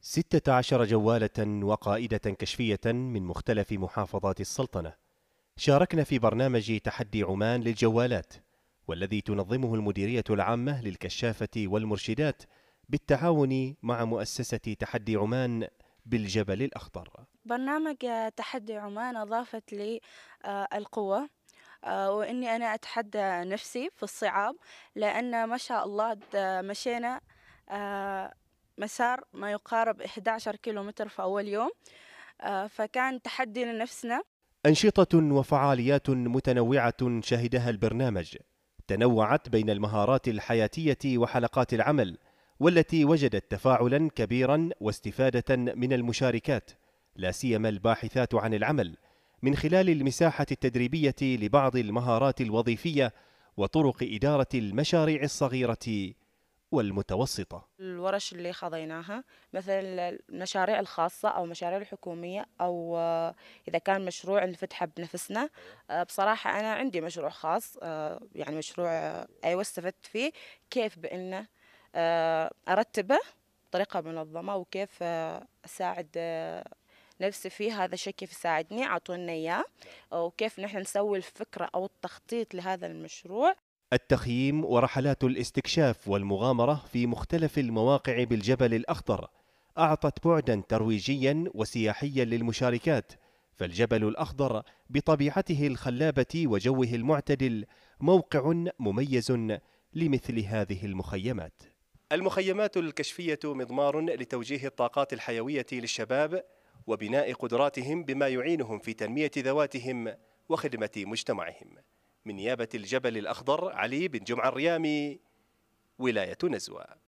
ستة عشر جوالة وقائدة كشفية من مختلف محافظات السلطنة شاركنا في برنامج تحدي عمان للجوالات والذي تنظمه المديرية العامة للكشافة والمرشدات بالتعاون مع مؤسسة تحدي عمان بالجبل الأخضر برنامج تحدي عمان أضافت لي آه، القوة آه، وإني أنا أتحدى نفسي في الصعاب لأن ما شاء الله مشينا آه، مسار ما يقارب 11 كيلومتر في أول يوم آه، فكان تحدي لنفسنا أنشطة وفعاليات متنوعة شهدها البرنامج تنوعت بين المهارات الحياتية وحلقات العمل والتي وجدت تفاعلا كبيرا واستفادة من المشاركات لا سيما الباحثات عن العمل من خلال المساحة التدريبية لبعض المهارات الوظيفية وطرق إدارة المشاريع الصغيرة والمتوسطة الورش اللي خضيناها مثل المشاريع الخاصة أو المشاريع الحكومية أو آه، إذا كان مشروع نفتحه بنفسنا أيوه. آه، بصراحة أنا عندي مشروع خاص آه، يعني مشروع أيوة استفدت فيه كيف بأنه أرتبه بطريقة منظمة وكيف أساعد نفسي فيه هذا الشيء كيف يساعدني اعطونا اياه نعم. وكيف نحن نسوي الفكره او التخطيط لهذا المشروع التخييم ورحلات الاستكشاف والمغامرة في مختلف المواقع بالجبل الأخضر أعطت بعدا ترويجيا وسياحيا للمشاركات فالجبل الأخضر بطبيعته الخلابة وجوه المعتدل موقع مميز لمثل هذه المخيمات المخيمات الكشفية مضمار لتوجيه الطاقات الحيوية للشباب وبناء قدراتهم بما يعينهم في تنمية ذواتهم وخدمة مجتمعهم من نيابة الجبل الأخضر علي بن جمعة الريامي ولاية نزوة